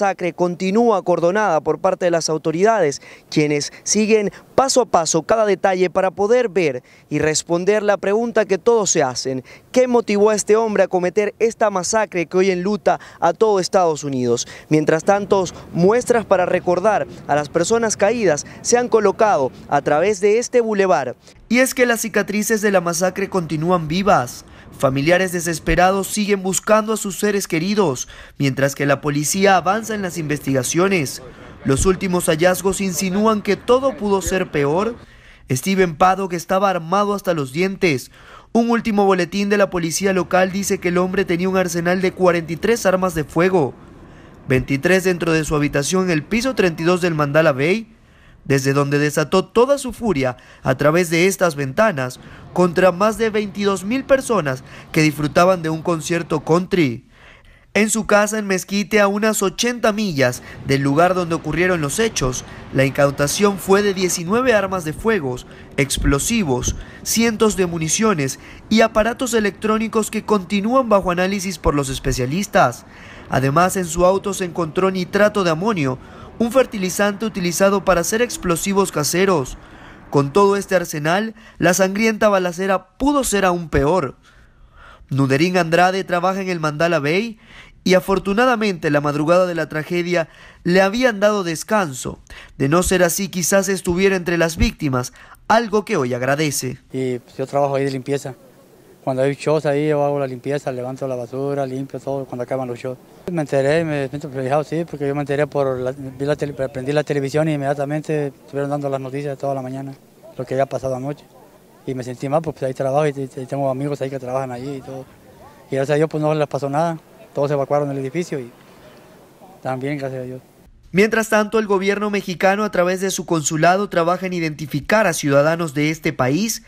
masacre continúa acordonada por parte de las autoridades, quienes siguen paso a paso cada detalle para poder ver y responder la pregunta que todos se hacen. ¿Qué motivó a este hombre a cometer esta masacre que hoy enluta a todo Estados Unidos? Mientras tanto, muestras para recordar a las personas caídas se han colocado a través de este bulevar. Y es que las cicatrices de la masacre continúan vivas. Familiares desesperados siguen buscando a sus seres queridos, mientras que la policía avanza en las investigaciones. Los últimos hallazgos insinúan que todo pudo ser peor. Steven Paddock estaba armado hasta los dientes. Un último boletín de la policía local dice que el hombre tenía un arsenal de 43 armas de fuego, 23 dentro de su habitación en el piso 32 del Mandala Bay desde donde desató toda su furia a través de estas ventanas contra más de 22.000 personas que disfrutaban de un concierto country. En su casa en Mezquite, a unas 80 millas del lugar donde ocurrieron los hechos, la incautación fue de 19 armas de fuego, explosivos, cientos de municiones y aparatos electrónicos que continúan bajo análisis por los especialistas. Además, en su auto se encontró nitrato de amonio, un fertilizante utilizado para hacer explosivos caseros. Con todo este arsenal, la sangrienta balacera pudo ser aún peor. Nuderín Andrade trabaja en el Mandala Bay y afortunadamente la madrugada de la tragedia le habían dado descanso. De no ser así, quizás estuviera entre las víctimas, algo que hoy agradece. Y pues, yo trabajo ahí de limpieza. Cuando hay shows ahí yo hago la limpieza, levanto la basura, limpio todo cuando acaban los shows. Me enteré, me siento privilegiado, sí, porque yo me enteré por, la, vi la tele, prendí la televisión y inmediatamente estuvieron dando las noticias toda la mañana, lo que había pasado anoche. Y me sentí mal, porque ahí trabajo y, tengo amigos ahí que trabajan allí y todo. Y gracias a Dios pues no les pasó nada, todos evacuaron el edificio y también gracias a Dios. Mientras tanto, el gobierno mexicano a través de su consulado trabaja en identificar a ciudadanos de este país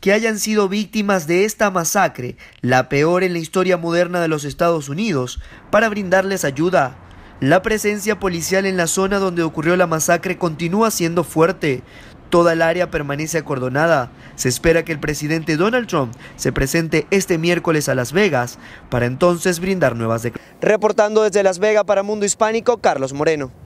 que hayan sido víctimas de esta masacre, la peor en la historia moderna de los Estados Unidos, para brindarles ayuda. La presencia policial en la zona donde ocurrió la masacre continúa siendo fuerte. Toda el área permanece acordonada. Se espera que el presidente Donald Trump se presente este miércoles a Las Vegas para entonces brindar nuevas declaraciones. Reportando desde Las Vegas para Mundo Hispánico, Carlos Moreno.